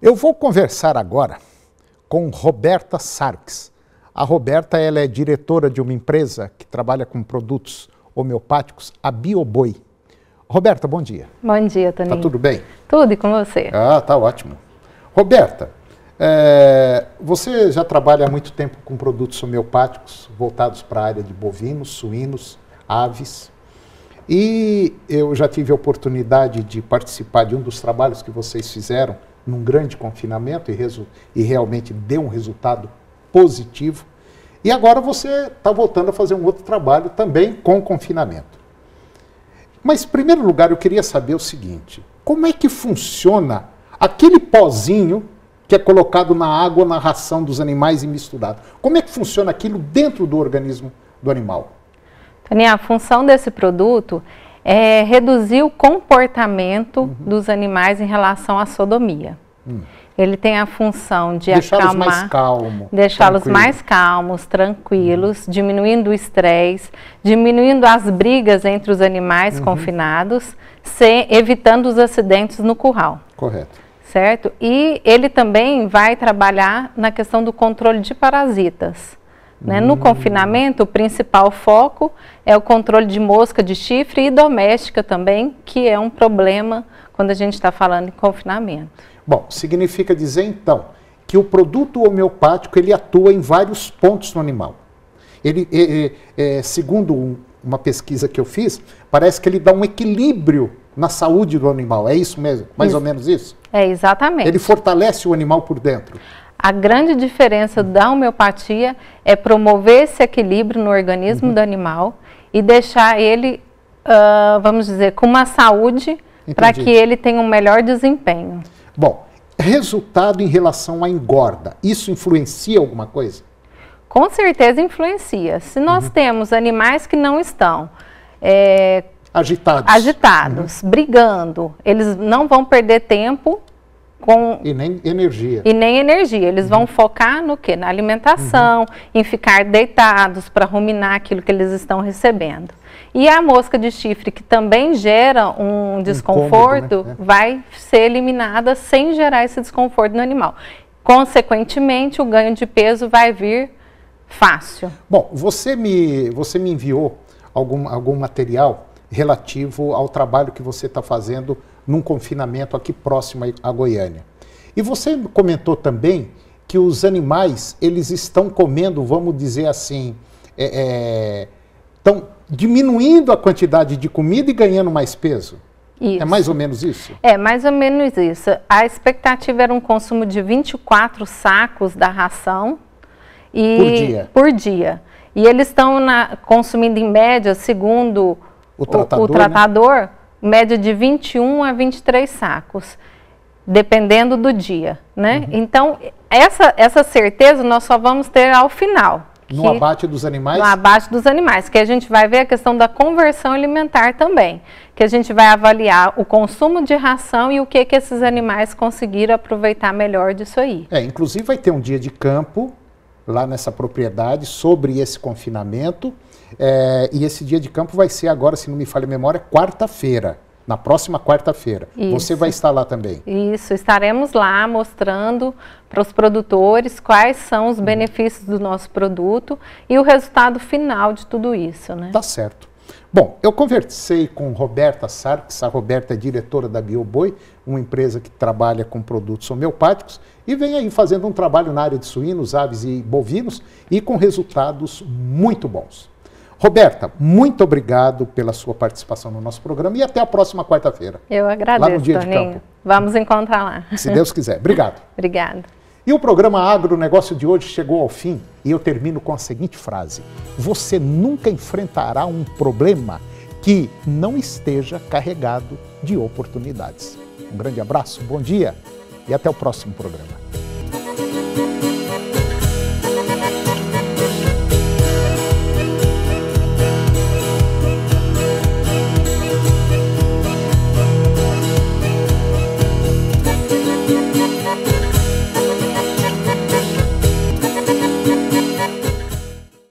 Eu vou conversar agora com Roberta Sarks. A Roberta ela é diretora de uma empresa que trabalha com produtos homeopáticos, a Bioboi. Roberta, bom dia. Bom dia, tá Toninho. Tá tudo bem? Tudo e com você? Ah, tá ótimo. Roberta, é, você já trabalha há muito tempo com produtos homeopáticos voltados para a área de bovinos, suínos, aves. E eu já tive a oportunidade de participar de um dos trabalhos que vocês fizeram num grande confinamento e, e realmente deu um resultado positivo. E agora você está voltando a fazer um outro trabalho também com confinamento. Mas, em primeiro lugar, eu queria saber o seguinte: como é que funciona aquele pozinho que é colocado na água, na ração dos animais e misturado? Como é que funciona aquilo dentro do organismo do animal? Tânia, a função desse produto é reduzir o comportamento uhum. dos animais em relação à sodomia. Uhum. Ele tem a função de deixá-los mais calmo, deixá-los mais calmos, tranquilos, uhum. diminuindo o estresse, diminuindo as brigas entre os animais uhum. confinados, evitando os acidentes no curral. Correto certo? E ele também vai trabalhar na questão do controle de parasitas. Né? No confinamento, o principal foco é o controle de mosca, de chifre e doméstica também, que é um problema quando a gente está falando em confinamento. Bom, significa dizer então que o produto homeopático ele atua em vários pontos no animal. Ele, é, é, é segundo um, uma pesquisa que eu fiz, parece que ele dá um equilíbrio na saúde do animal. É isso mesmo? Mais isso. ou menos isso? É, exatamente. Ele fortalece o animal por dentro. A grande diferença da homeopatia é promover esse equilíbrio no organismo uhum. do animal e deixar ele, uh, vamos dizer, com uma saúde para que ele tenha um melhor desempenho. Bom, resultado em relação à engorda, isso influencia alguma coisa? Com certeza influencia. Se nós uhum. temos animais que não estão é, agitados, agitados uhum. brigando, eles não vão perder tempo com e nem energia. E nem energia. Eles uhum. vão focar no que? Na alimentação, uhum. em ficar deitados para ruminar aquilo que eles estão recebendo. E a mosca de chifre, que também gera um desconforto, Incômodo, né? É. vai ser eliminada sem gerar esse desconforto no animal. Consequentemente, o ganho de peso vai vir fácil. Bom, você me, você me enviou algum, algum material relativo ao trabalho que você está fazendo num confinamento aqui próximo a Goiânia. E você comentou também que os animais eles estão comendo, vamos dizer assim, é, estão é, diminuindo a quantidade de comida e ganhando mais peso. Isso. É mais ou menos isso? É mais ou menos isso. A expectativa era um consumo de 24 sacos da ração e por dia. Por dia. E eles estão consumindo em média, segundo o tratador, o né? tratador né? média de 21 a 23 sacos, dependendo do dia, né? Uhum. Então, essa, essa certeza nós só vamos ter ao final. No que, abate dos animais? No abate dos animais, que a gente vai ver a questão da conversão alimentar também, que a gente vai avaliar o consumo de ração e o que, que esses animais conseguiram aproveitar melhor disso aí. É, inclusive vai ter um dia de campo lá nessa propriedade sobre esse confinamento, é, e esse dia de campo vai ser agora, se não me falha a memória, quarta-feira. Na próxima quarta-feira. Você vai estar lá também. Isso, estaremos lá mostrando para os produtores quais são os uhum. benefícios do nosso produto e o resultado final de tudo isso, né? Tá certo. Bom, eu conversei com Roberta Sarks, a Roberta é diretora da Bioboi, uma empresa que trabalha com produtos homeopáticos e vem aí fazendo um trabalho na área de suínos, aves e bovinos e com resultados muito bons. Roberta, muito obrigado pela sua participação no nosso programa e até a próxima quarta-feira. Eu agradeço, lá no Dia Toninho. de Campo. Vamos encontrar lá. Se Deus quiser. Obrigado. Obrigada. E o programa Agronegócio de hoje chegou ao fim e eu termino com a seguinte frase: Você nunca enfrentará um problema que não esteja carregado de oportunidades. Um grande abraço, bom dia e até o próximo programa.